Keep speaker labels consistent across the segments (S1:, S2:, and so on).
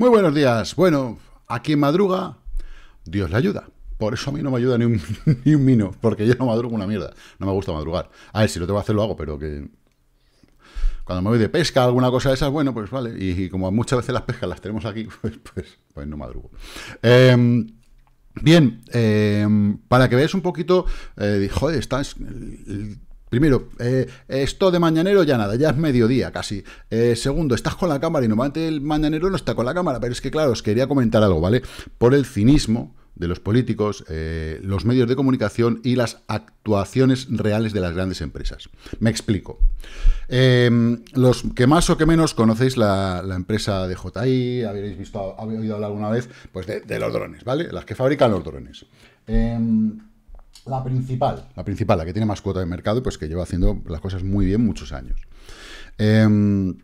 S1: Muy buenos días. Bueno, aquí en madruga, Dios le ayuda. Por eso a mí no me ayuda ni un, mino, porque yo no madrugo una mierda. No me gusta madrugar. A ver, si lo tengo que hacer, lo hago, pero que... Cuando me voy de pesca, alguna cosa de esas, bueno, pues vale. Y, como muchas veces las pescas las tenemos aquí, pues, pues, pues, no madrugo. Em, bien, em, para que veáis un poquito, eh, joder, está, Primero, eh, eh, esto de mañanero ya nada, ya es mediodía casi. Eh, segundo, estás con la cámara y normalmente el mañanero no está con la cámara, pero es que claro, os quería comentar algo, ¿vale? Por el cinismo de los políticos, los medios de comunicación y las actuaciones reales de las grandes empresas. Me explico. Em, los que más o que menos conocéis la, empresa de JI, habéis visto, habéis oído hablar alguna vez, pues de, de, los drones, ¿vale? Las que fabrican los drones. Em, la principal. La principal, la que tiene más cuota de mercado y pues que lleva haciendo las cosas muy bien muchos años. Em,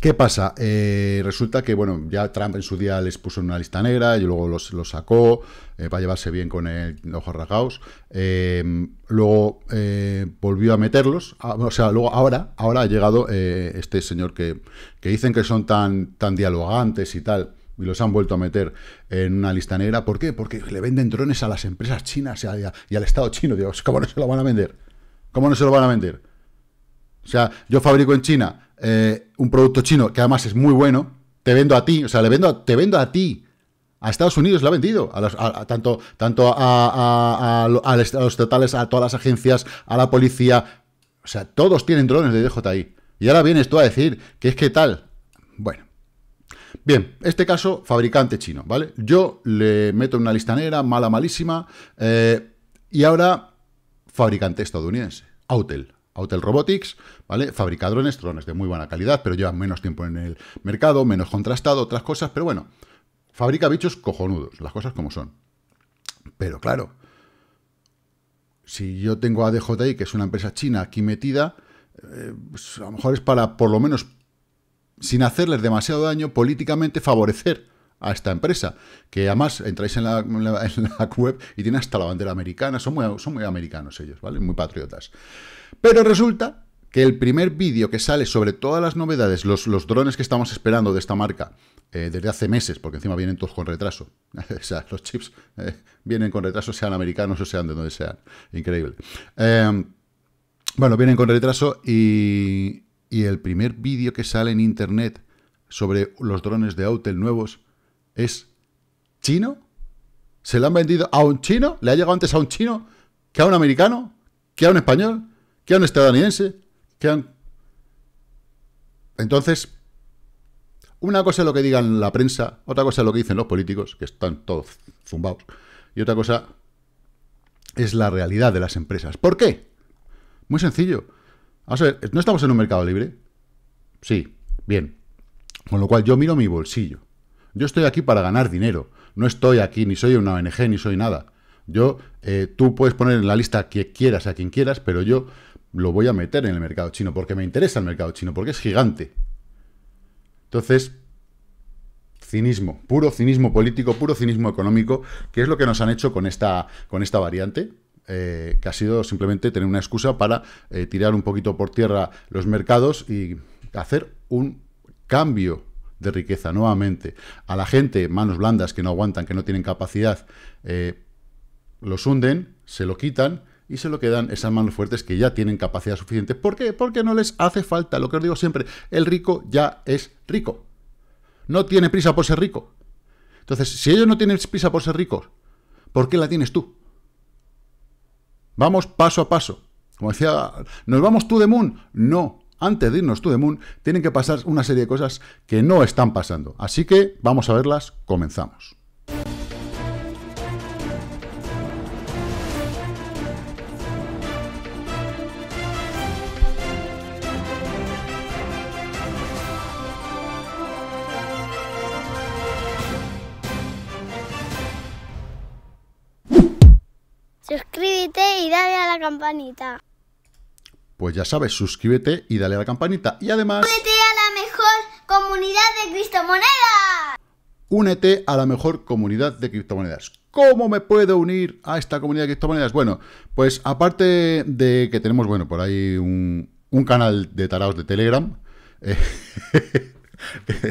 S1: ¿Qué pasa? Eh, resulta que, bueno, ya Trump en su día les puso en una lista negra, y luego los, sacó para eh, llevarse bien con el ojos em, luego eh, volvió a meterlos. Ah, o sea, luego ahora, ahora ha llegado este señor que, dicen que son tan, tan dialogantes y tal y los han vuelto a meter en una lista negra. ¿Por qué? Porque le venden drones a las empresas chinas y, al Estado chino. dios ¿cómo no se lo van a vender? ¿Cómo no se lo van a vender? O sea, yo fabrico en China eh, un producto chino que además es muy bueno, te vendo a ti, o sea, le vendo te vendo a ti. A Estados Unidos lo ha vendido, a, a, tanto, tanto a, los, a, totales, a todas las agencias, a la policía. O sea, todos tienen drones de DJI. Y ahora vienes tú a decir que es que tal. Bueno, Bien, este caso, fabricante chino, ¿vale? Yo le meto en una lista negra, mala, malísima, eh, y ahora, fabricante estadounidense, Autel. Autel Robotics, ¿vale? Fabrica drones, drones de muy buena calidad, pero lleva menos tiempo en el mercado, menos contrastado, otras cosas, pero bueno, fabrica bichos cojonudos, las cosas como son. Pero claro, si yo tengo a DJI, que es una empresa china aquí metida, eh, pues, a lo mejor es para por lo menos sin hacerles demasiado daño políticamente, favorecer a esta empresa, que además entráis en la, web y tiene hasta la bandera americana, son muy, son muy americanos ellos, ¿vale? Muy patriotas. Pero resulta que el primer vídeo que sale sobre todas las novedades, los, drones que estamos esperando de esta marca, eh, desde hace meses, porque encima vienen todos con retraso, o sea, los chips eh, vienen con retraso, sean americanos o sean de donde sean, increíble. Eh, bueno, vienen con retraso y, y el primer vídeo que sale en internet sobre los drones de Autel nuevos es chino. ¿Se lo han vendido a un chino? ¿Le ha llegado antes a un chino que a un americano? ¿Que a un español? ¿Que a un estadounidense? ¿Que Entonces, una cosa es lo que digan la prensa, otra cosa es lo que dicen los políticos, que están todos zumbados, y otra cosa es la realidad de las empresas. ¿Por qué? Muy sencillo a ver, ¿no estamos en un mercado libre? Sí, bien. Con lo cual yo miro mi bolsillo. Yo estoy aquí para ganar dinero. No estoy aquí, ni soy una ONG, ni soy nada. Yo, eh, tú puedes poner en la lista a quien quieras, a quien quieras, pero yo lo voy a meter en el mercado chino, porque me interesa el mercado chino, porque es gigante. Entonces, cinismo, puro cinismo político, puro cinismo económico, que es lo que nos han hecho con esta, con esta variante. Eh, que ha sido simplemente tener una excusa para eh, tirar un poquito por tierra los mercados y hacer un cambio de riqueza nuevamente. A la gente, manos blandas que no aguantan, que no tienen capacidad, eh, los hunden, se lo quitan y se lo quedan esas manos fuertes que ya tienen capacidad suficiente. ¿Por qué? Porque no les hace falta, lo que os digo siempre, el rico ya es rico. No tiene prisa por ser rico. Entonces, si ellos no tienen prisa por ser ricos, ¿por qué la tienes tú? Vamos paso a paso. Como decía, ¿nos vamos to de moon? No. Antes de irnos tú de moon, tienen que pasar una serie de cosas que no están pasando. Así que vamos a verlas, comenzamos. campanita. Pues ya sabes, suscríbete y dale a la campanita. Y además... ¡Únete a la mejor comunidad de criptomonedas! Únete a la mejor comunidad de criptomonedas. ¿Cómo me puedo unir a esta comunidad de criptomonedas? Bueno, pues aparte de que tenemos, bueno, por ahí un, canal de taraos de Telegram. Eh,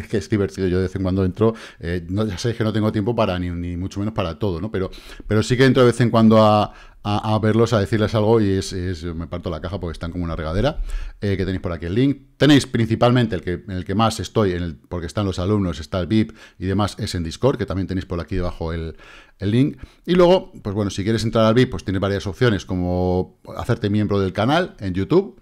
S1: que es divertido, yo de vez en cuando entro, eh, no, ya sabéis que no tengo tiempo para, ni, mucho menos para todo, ¿no? Pero, pero sí que entro de vez en cuando a, a, verlos, a decirles algo y es, me parto la caja porque están como una regadera, eh, que tenéis por aquí el link. Tenéis principalmente el que, en el que más estoy, en porque están los alumnos, está el VIP y demás, es en Discord, que también tenéis por aquí debajo el, link. Y luego, pues bueno, si quieres entrar al VIP, pues tienes varias opciones, como hacerte miembro del canal en YouTube,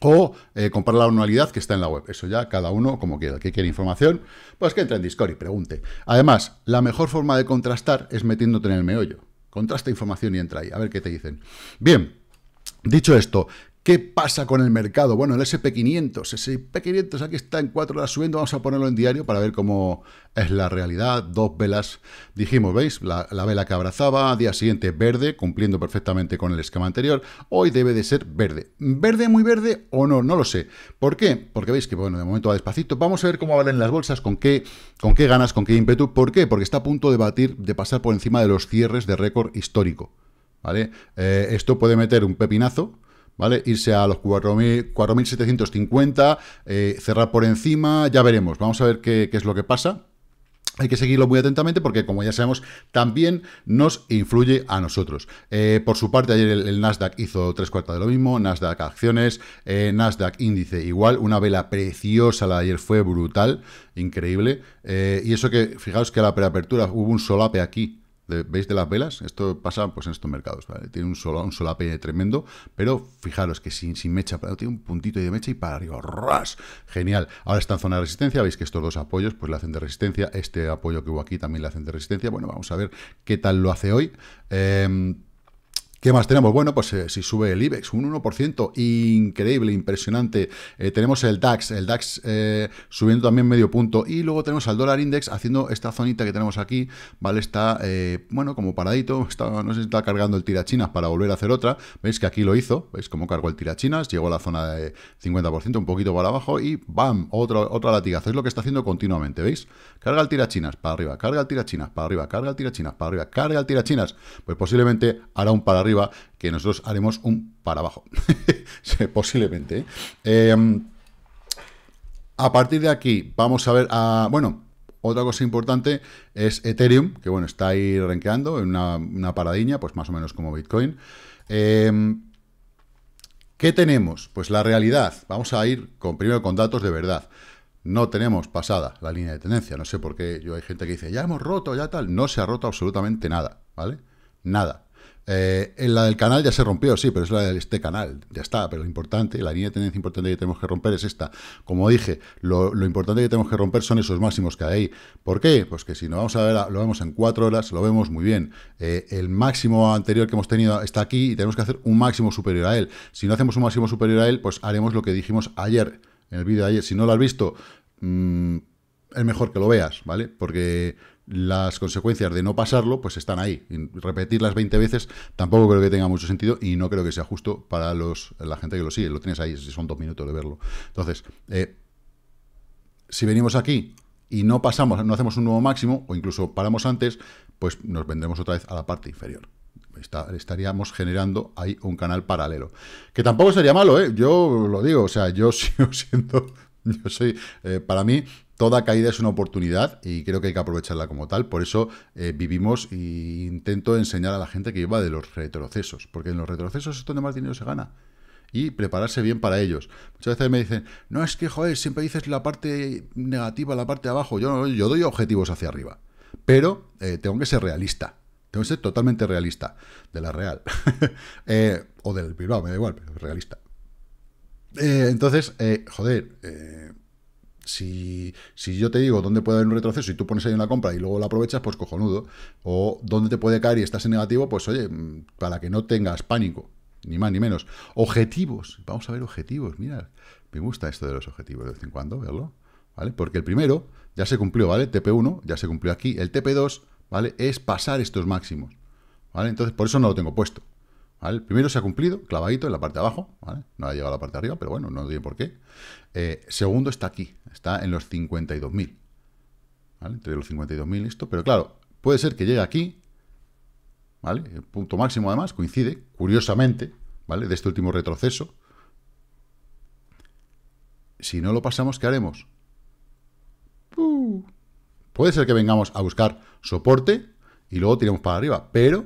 S1: o eh, comprar la anualidad que está en la web. Eso ya cada uno como quiera. que quiere información, pues que entre en Discord y pregunte. Además, la mejor forma de contrastar es metiéndote en el meollo. Contrasta información y entra ahí, a ver qué te dicen. Bien, dicho esto, ¿Qué pasa con el mercado? Bueno, el SP500, SP500 aquí está en cuatro horas subiendo, vamos a ponerlo en diario para ver cómo es la realidad, dos velas, dijimos, ¿veis? La, vela que abrazaba, día siguiente verde, cumpliendo perfectamente con el esquema anterior, hoy debe de ser verde. ¿Verde muy verde o no? No lo sé. ¿Por qué? Porque veis que, bueno, de momento va despacito, vamos a ver cómo valen las bolsas, con qué, con qué ganas, con qué ímpetu, ¿por qué? Porque está a punto de batir, de pasar por encima de los cierres de récord histórico, ¿vale? Eh, esto puede meter un pepinazo, ¿vale? Irse a los 4.750, eh, cerrar por encima, ya veremos, vamos a ver qué, es lo que pasa. Hay que seguirlo muy atentamente porque, como ya sabemos, también nos influye a nosotros. Eh, por su parte, ayer el, Nasdaq hizo tres cuartas de lo mismo, Nasdaq acciones, eh, Nasdaq índice igual, una vela preciosa la de ayer fue brutal, increíble. y eso que, fijaos que a la preapertura hubo un solape aquí, ¿veis de las velas? Esto pasa pues, en estos mercados, ¿vale? Tiene un, solo solape tremendo, pero fijaros que sin, sin mecha, tiene un puntito de mecha y para arriba, ¡ras! Genial. Ahora está en zona de resistencia, veis que estos dos apoyos pues le hacen de resistencia, este apoyo que hubo aquí también le hacen de resistencia, bueno, vamos a ver qué tal lo hace hoy. Em, ¿Qué más tenemos? Bueno, pues eh, si sube el IBEX un 1%, increíble, impresionante. Eh, tenemos el DAX, el DAX eh, subiendo también medio punto. Y luego tenemos al dólar index haciendo esta zonita que tenemos aquí, ¿vale? Está, bueno, como paradito, no sé está cargando el tirachinas para volver a hacer otra. Veis que aquí lo hizo, veis cómo cargó el tirachinas, llegó a la zona de 50%, un poquito para abajo y ¡bam! otra latigazo. Es lo que está haciendo continuamente, ¿veis? Carga el tirachinas para arriba, carga el tirachinas para arriba, carga el tirachinas para arriba, carga el tirachinas. Pues posiblemente hará un para que nosotros haremos un para abajo, posiblemente. Em, a partir de aquí, vamos a ver a... Bueno, otra cosa importante es Ethereum, que bueno, está ahí renqueando en una, una paradiña, pues más o menos como Bitcoin. Eh, ¿Qué tenemos? Pues la realidad. Vamos a ir con, primero con datos de verdad. No tenemos pasada la línea de tendencia. No sé por qué yo hay gente que dice, ya hemos roto, ya tal. No se ha roto absolutamente nada, ¿vale? Nada. Eh, en la del canal ya se rompió, sí, pero es la de este canal, ya está. Pero lo importante, la línea de tendencia importante que tenemos que romper es esta. Como dije, lo, importante que tenemos que romper son esos máximos que hay. ahí. ¿Por qué? Pues que si no vamos a ver, lo vemos en cuatro horas, lo vemos muy bien. Eh, el máximo anterior que hemos tenido está aquí y tenemos que hacer un máximo superior a él. Si no hacemos un máximo superior a él, pues haremos lo que dijimos ayer, en el vídeo de ayer. Si no lo has visto, mm, es mejor que lo veas, ¿vale? Porque las consecuencias de no pasarlo, pues están ahí. Repetirlas 20 veces tampoco creo que tenga mucho sentido y no creo que sea justo para los, la gente que lo sigue. Lo tienes ahí, son dos minutos de verlo. Entonces, eh, si venimos aquí y no pasamos, no hacemos un nuevo máximo, o incluso paramos antes, pues nos vendremos otra vez a la parte inferior. estaríamos generando ahí un canal paralelo. Que tampoco sería malo, ¿eh? Yo lo digo, o sea, yo sigo siendo... Yo soy, eh, para mí, Toda caída es una oportunidad y creo que hay que aprovecharla como tal. Por eso eh, vivimos e intento enseñar a la gente que iba de los retrocesos, porque en los retrocesos es donde más dinero se gana. Y prepararse bien para ellos. Muchas veces me dicen, no es que, joder, siempre dices la parte negativa, la parte de abajo. Yo, yo doy objetivos hacia arriba. Pero eh, tengo que ser realista. Tengo que ser totalmente realista. De la Real. Eh, o del privado, me da igual, pero realista. entonces, joder, si, yo te digo dónde puede haber un retroceso y tú pones ahí una compra y luego la aprovechas, pues cojonudo. O dónde te puede caer y estás en negativo, pues oye, mm, para que no tengas pánico, ni más ni menos. Objetivos, vamos a ver objetivos, mira, me gusta esto de los objetivos de vez en cuando, verlo, ¿vale? Porque el primero ya se cumplió, ¿vale? TP1 ya se cumplió aquí, el TP2, ¿vale? Es pasar estos máximos, ¿vale? Entonces, por eso no lo tengo puesto. ¿Vale? Primero se ha cumplido, clavadito en la parte de abajo, No ha llegado a la parte de arriba, pero bueno, no tiene por qué. Eh, segundo está aquí, está en los 52.000. ¿Vale? Entre los 52.000 esto, pero claro, puede ser que llegue aquí, ¿vale? El punto máximo además coincide, curiosamente, ¿vale? De este último retroceso. Si no lo pasamos, ¿qué haremos? Uh, puede ser que vengamos a buscar soporte y luego tiremos para arriba, pero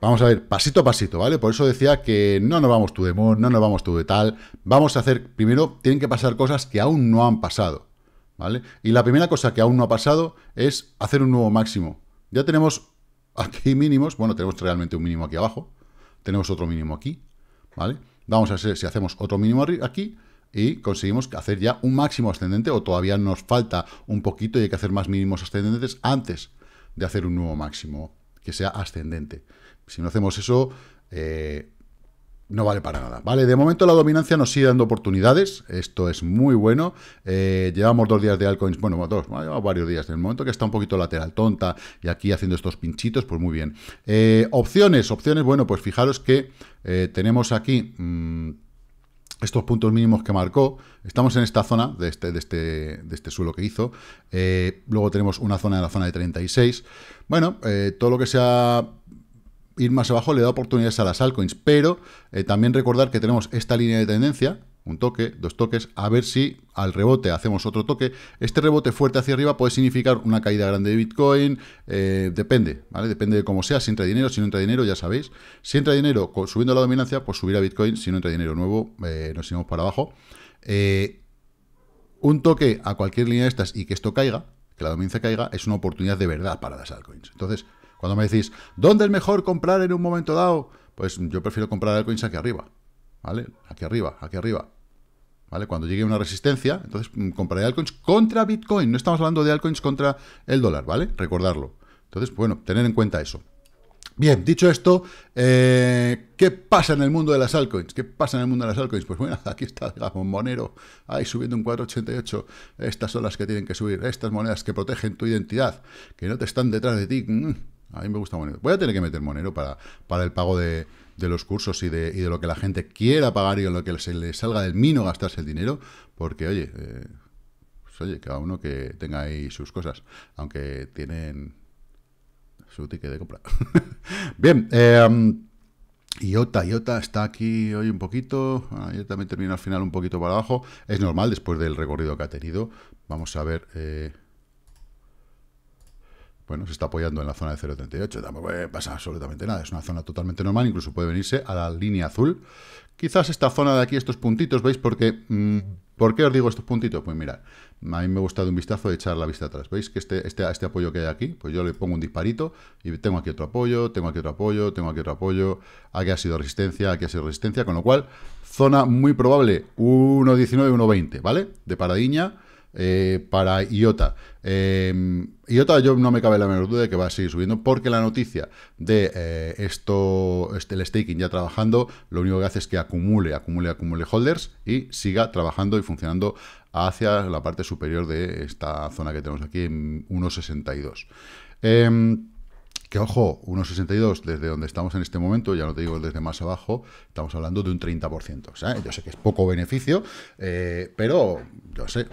S1: Vamos a ver, pasito a pasito, ¿vale? Por eso decía que no nos vamos tú de mor, no nos vamos tú de tal. Vamos a hacer, primero, tienen que pasar cosas que aún no han pasado, ¿vale? Y la primera cosa que aún no ha pasado es hacer un nuevo máximo. Ya tenemos aquí mínimos, bueno, tenemos realmente un mínimo aquí abajo, tenemos otro mínimo aquí, ¿vale? Vamos a ver si hacemos otro mínimo aquí y conseguimos hacer ya un máximo ascendente o todavía nos falta un poquito y hay que hacer más mínimos ascendentes antes de hacer un nuevo máximo que sea ascendente. Si no hacemos eso, eh, no vale para nada. Vale, de momento la dominancia nos sigue dando oportunidades. Esto es muy bueno. Eh, llevamos dos días de altcoins. Bueno, dos, varios días. En el momento que está un poquito lateral, tonta, y aquí haciendo estos pinchitos, pues muy bien. Eh, opciones, opciones. Bueno, pues fijaros que tenemos aquí... Mm, estos puntos mínimos que marcó, estamos en esta zona de este, de este, este suelo que hizo, luego tenemos una zona en la zona de 36, bueno, todo lo que sea ir más abajo le da oportunidades a las altcoins, pero eh, también recordar que tenemos esta línea de tendencia, un toque, dos toques, a ver si al rebote hacemos otro toque. Este rebote fuerte hacia arriba puede significar una caída grande de Bitcoin, eh, depende, ¿vale? Depende de cómo sea, si entra dinero, si no entra dinero, ya sabéis. Si entra dinero subiendo la dominancia, pues subirá Bitcoin, si no entra dinero nuevo, eh, nos iremos para abajo. un toque a cualquier línea de estas y que esto caiga, que la dominancia caiga, es una oportunidad de verdad para las altcoins. Entonces, cuando me decís, ¿dónde es mejor comprar en un momento dado? Pues yo prefiero comprar altcoins aquí arriba, ¿vale? Aquí arriba, aquí arriba. ¿Vale? Cuando llegue una resistencia, entonces mm, compraré altcoins contra Bitcoin. No estamos hablando de altcoins contra el dólar, ¿vale? Recordarlo. Entonces, bueno, tener en cuenta eso. Bien, dicho esto, eh, ¿qué pasa en el mundo de las altcoins? ¿Qué pasa en el mundo de las altcoins? Pues bueno, aquí está el monero, ahí subiendo un 4,88. Estas son las que tienen que subir, estas monedas que protegen tu identidad, que no te están detrás de ti. Mm. A mí me gusta Monero. Voy a tener que meter Monero para, para el pago de, los cursos y de, lo que la gente quiera pagar y en lo que se le salga del mino gastarse el dinero, porque, oye, eh, pues, oye, cada uno que tenga ahí sus cosas, aunque tienen su ticket de compra. Bien, em, IOTA, IOTA está aquí hoy un poquito, ayer ah, también terminó al final un poquito para abajo, es normal después del recorrido que ha tenido, vamos a ver... Eh, bueno, se está apoyando en la zona de 0.38, tampoco pasa absolutamente nada, es una zona totalmente normal, incluso puede venirse a la línea azul. Quizás esta zona de aquí, estos puntitos, ¿veis? Porque, mm, ¿Por qué os digo estos puntitos? Pues mirad, a mí me gusta de un vistazo echar la vista atrás. ¿Veis que este, este, este apoyo que hay aquí? Pues yo le pongo un disparito y tengo aquí otro apoyo, tengo aquí otro apoyo, tengo aquí otro apoyo, aquí ha sido resistencia, aquí ha sido resistencia, con lo cual, zona muy probable, 1.19, 1.20, ¿vale? De paradiña eh, para IOTA. Em, IOTA yo no me cabe la menor duda de que va a seguir subiendo porque la noticia de eh, esto, este, el staking ya trabajando, lo único que hace es que acumule, acumule, acumule holders y siga trabajando y funcionando hacia la parte superior de esta zona que tenemos aquí en 1.62. Em, que ojo, 1,62 desde donde estamos en este momento, ya no te digo desde más abajo, estamos hablando de un 30%. yo sé que es poco beneficio, eh, pero yo sé,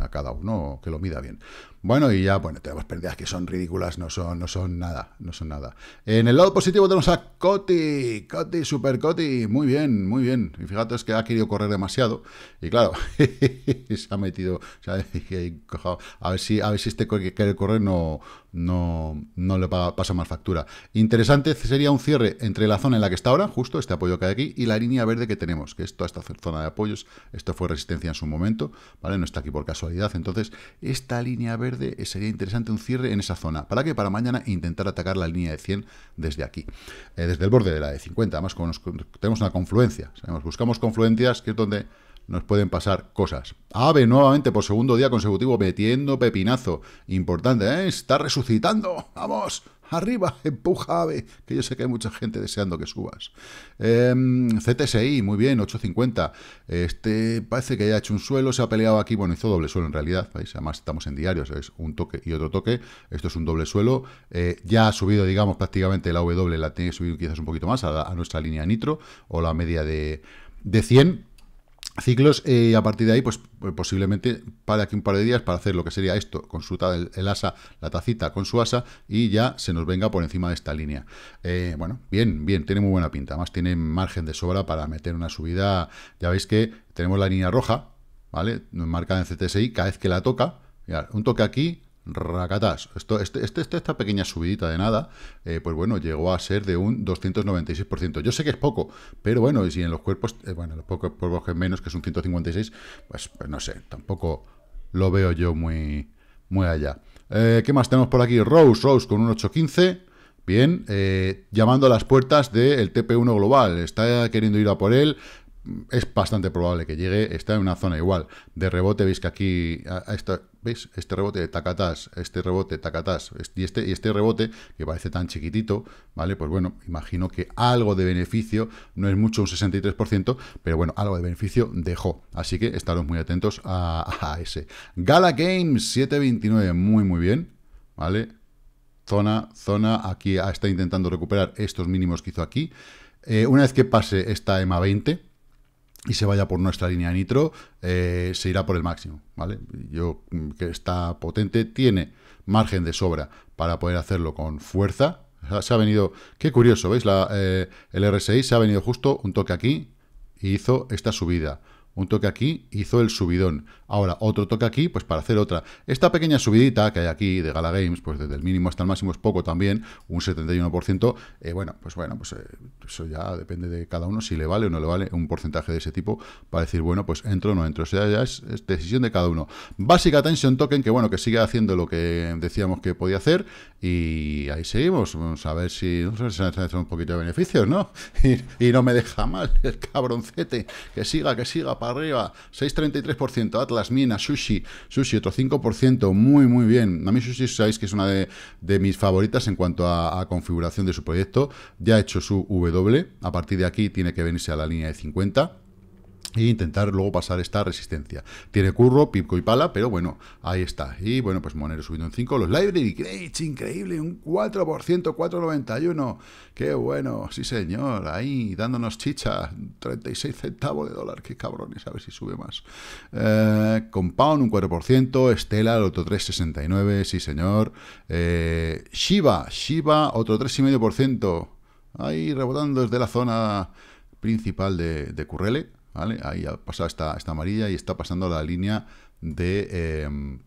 S1: a cada uno que lo mida bien. Bueno, y ya, bueno, tenemos pérdidas que son ridículas, no son, no son nada, no son nada. En el lado positivo tenemos a Coti, Coti, Super Coti, muy bien, muy bien. Y fíjate, es que ha querido correr demasiado, y claro, se ha metido, a ver si, a ver si este que quiere correr no, no, no le pasa mal factura. Interesante sería un cierre entre la zona en la que está ahora, justo este apoyo que hay aquí, y la línea verde que tenemos, que es toda esta zona de apoyos, esto fue resistencia en su momento, ¿vale? No está aquí por casualidad, entonces esta línea verde sería interesante un cierre en esa zona. ¿Para qué? Para mañana intentar atacar la línea de 100 desde aquí, eh, desde el borde de la de 50, además tenemos una confluencia, sabemos, buscamos confluencias que es donde nos pueden pasar cosas. AVE nuevamente por segundo día consecutivo metiendo pepinazo. Importante, ¿eh? Está resucitando. Vamos, arriba, empuja AVE, que yo sé que hay mucha gente deseando que subas. Em, CTSI, muy bien, 850. Este parece que ya ha hecho un suelo, se ha peleado aquí, bueno, hizo doble suelo en realidad, Además estamos en diarios, es un toque y otro toque. Esto es un doble suelo. Eh, ya ha subido, digamos, prácticamente la W, la tiene que subir quizás un poquito más a, nuestra línea nitro o la media de, de 100 ciclos eh, y a partir de ahí, pues, pues posiblemente para aquí un par de días para hacer lo que sería esto, consulta el, asa, la tacita con su asa y ya se nos venga por encima de esta línea. Eh, bueno, bien, bien, tiene muy buena pinta, además tiene margen de sobra para meter una subida, ya veis que tenemos la línea roja, ¿vale? Marcada en CTSI, cada vez que la toca, un toque aquí, Racatas. Esto, este, este, este, esta pequeña subidita de nada, eh, pues bueno, llegó a ser de un 296%. Yo sé que es poco, pero bueno, y si en los cuerpos, eh, bueno, los pocos cuerpos que menos, que es un 156, pues, pues, no sé, tampoco lo veo yo muy, muy allá. Eh, ¿Qué más tenemos por aquí? Rose, Rose con un 815. Bien, llamando a las puertas del TP1 global. Está queriendo ir a por él es bastante probable que llegue, está en una zona igual. De rebote, veis que aquí, ¿veis? Este rebote de tacatás, este rebote, tacatás, este, y, este, rebote, que parece tan chiquitito, ¿vale? Pues bueno, imagino que algo de beneficio, no es mucho, un 63%, pero bueno, algo de beneficio dejó. Así que estaros muy atentos a, ese. Gala Games 729, muy muy bien, ¿vale? Zona, zona, aquí está intentando recuperar estos mínimos que hizo aquí. Eh, una vez que pase esta EMA 20, y se vaya por nuestra línea nitro, eh, se irá por el máximo, ¿vale? Yo mm, que está potente, tiene margen de sobra para poder hacerlo con fuerza. Se ha venido, qué curioso, ¿veis? La, eh, el RSI se ha venido justo un toque aquí y hizo esta subida. Un toque aquí hizo el subidón. Ahora, otro toque aquí, pues para hacer otra. Esta pequeña subidita que hay aquí de Gala Games, pues desde el mínimo hasta el máximo es poco también, un 71%. Eh, bueno, pues bueno, pues eh, eso ya depende de cada uno si le vale o no le vale un porcentaje de ese tipo para decir, bueno, pues entro o no entro. O sea, ya es, decisión de cada uno. Básica Tension Token, que bueno, que sigue haciendo lo que decíamos que podía hacer y ahí seguimos. Vamos a ver si si han un poquito de beneficios, ¿no? Y, no me deja mal el cabroncete. Que siga, que siga para arriba. 6,33% Atlas Mina Sushi, Sushi, otro 5%, muy, muy bien. A mí Sushi sabéis que es una de, mis favoritas en cuanto a, a, configuración de su proyecto. Ya ha hecho su W, a partir de aquí tiene que venirse a la línea de 50 e intentar luego pasar esta resistencia. Tiene curro, pipco y pala, pero bueno, ahí está. Y bueno, pues Monero subiendo en 5, los Library increíble, un 4%, 4.91. Qué bueno, sí señor, ahí dándonos chicha, 36 centavos de dólar, qué cabrones, a ver si sube más. Eh, Compound un 4%, Estela otro 3.69, sí señor. Eh, Shiba, Shiba otro 3,5%, ahí rebotando desde la zona principal de, de Currele. Ahí ha pasado esta, amarilla y está pasando la línea de... Em,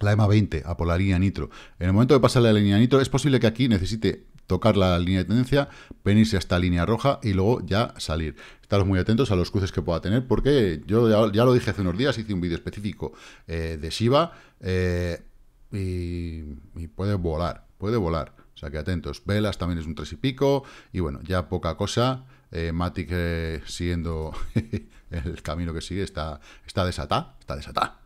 S1: la EMA 20 a por la línea nitro. En el momento de pasar la línea nitro, es posible que aquí necesite tocar la línea de tendencia, venirse esta línea roja y luego ya salir. Estaros muy atentos a los cruces que pueda tener, porque yo ya, lo dije hace unos días, hice un vídeo específico eh, de Shiba eh, y, puede volar, puede volar. O sea que atentos, velas también es un tres y pico y bueno, ya poca cosa eh, Matic eh, siguiendo el camino que sigue, está, está desatado desatar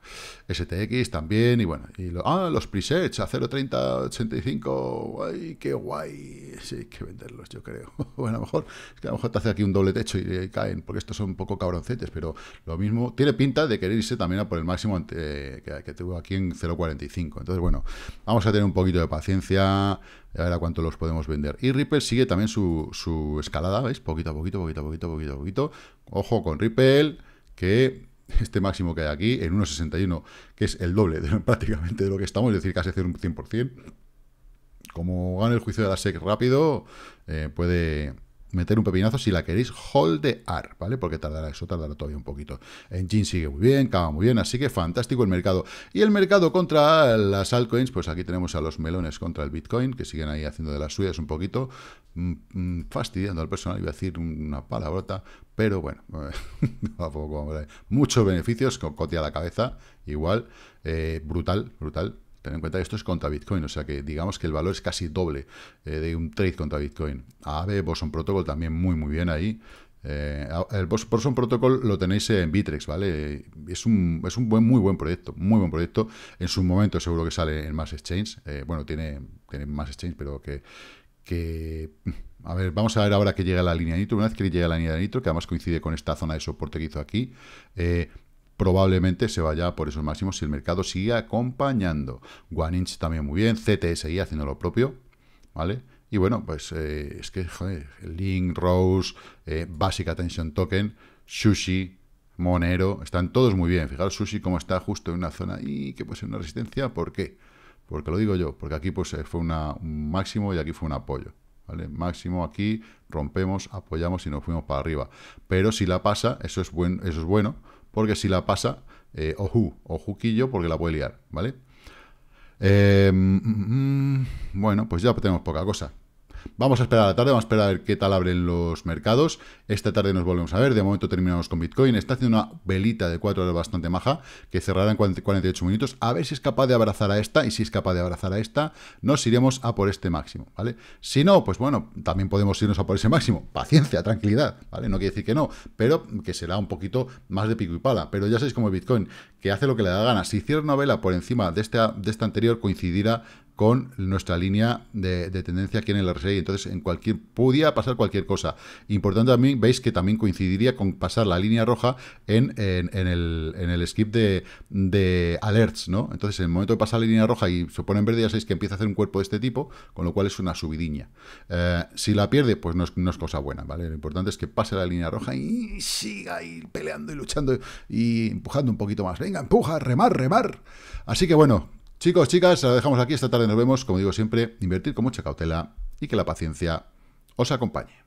S1: STX también, y bueno, y ah, los presets a 0.3085. 85, qué guay, sí, hay que venderlos, yo creo. bueno, a lo mejor, que mejor te hace aquí un doble techo y, caen, porque estos son un poco cabroncetes, pero lo mismo, tiene pinta de querer irse también a por el máximo eh, que, que tuvo aquí en 0.45. Entonces, bueno, vamos a tener un poquito de paciencia, a ver a cuánto los podemos vender. Y Ripple sigue también su, su escalada, ¿veis? Poquito a poquito, poquito a poquito, poquito a poquito. Ojo con Ripple, que este máximo que hay aquí, en 1,61, que es el doble de, prácticamente de lo que estamos, es decir, casi hacer un 100%. Como gana el juicio de la SEC rápido, eh, puede, meter un pepinazo si la queréis holdear, ¿vale? Porque tardará eso, tardará todavía un poquito. Engine sigue muy bien, Cava muy bien, así que fantástico el mercado. Y el mercado contra las altcoins, pues aquí tenemos a los melones contra el Bitcoin, que siguen ahí haciendo de las suyas un poquito, mm, mm, fastidiando al personal, iba a decir una palabrota, pero bueno, muchos beneficios, con la cabeza, igual, eh, brutal, brutal, Ten en cuenta que esto es contra Bitcoin, o sea que digamos que el valor es casi doble eh, de un trade contra Bitcoin. Aave, Boson Protocol también muy muy bien ahí. Eh, el Boson Protocol lo tenéis en Bitrex, ¿vale? Es un, es un buen, muy buen proyecto, muy buen proyecto. En su momento seguro que sale en más exchange. Eh, bueno, tiene, tiene más exchange, pero que, que... A ver, vamos a ver ahora que llega la línea de nitro. Una vez que llega la línea de nitro, que además coincide con esta zona de soporte que hizo aquí, probablemente se vaya por esos máximos si el mercado sigue acompañando. One Inch también muy bien, CTSI haciendo lo propio, ¿vale? Y bueno, pues eh, es que, Link, Rose, eh, Basic Attention Token, Sushi, Monero, están todos muy bien. Fijaros Sushi como está justo en una zona y que puede ser una resistencia, ¿por qué? Porque lo digo yo, porque aquí pues eh, fue un máximo y aquí fue un apoyo. ¿Vale? Máximo aquí, rompemos, apoyamos y nos fuimos para arriba. Pero si la pasa, eso es, bueno, eso es bueno, porque si la pasa, eh, o ojuquillo, porque la puede liar, ¿vale? Eh, mm, mm, mm, bueno, pues ya tenemos poca cosa. Vamos a esperar a la tarde, vamos a esperar a ver qué tal abren los mercados. Esta tarde nos volvemos a ver. De momento terminamos con Bitcoin. Está haciendo una velita de cuatro horas bastante maja que cerrará en 48 minutos. A ver si es capaz de abrazar a esta y si es capaz de abrazar a esta, nos iremos a por este máximo, ¿vale? Si no, pues bueno, también podemos irnos a por ese máximo. Paciencia, tranquilidad, ¿vale? No quiere decir que no, pero que será un poquito más de pico y pala. Pero ya sabéis cómo es Bitcoin, que hace lo que le da gana. Si cierra una vela por encima de esta, de esta anterior, coincidirá con nuestra línea de, tendencia aquí en el RSI. Entonces, en cualquier podía pasar cualquier cosa. Importante también, veis que también coincidiría con pasar la línea roja en, el, skip de, alerts, ¿no? Entonces, en el momento de pasar la línea roja y se pone en verde, ya sabéis que empieza a hacer un cuerpo de este tipo, con lo cual es una subidiña. Eh, si la pierde, pues no es, no es, cosa buena, ¿vale? Lo importante es que pase la línea roja y siga ahí peleando y luchando y empujando un poquito más. Venga, empuja, remar, remar. Así que bueno, Chicos, chicas, la dejamos aquí esta tarde. Nos vemos, como digo siempre, invertir con mucha cautela y que la paciencia os acompañe.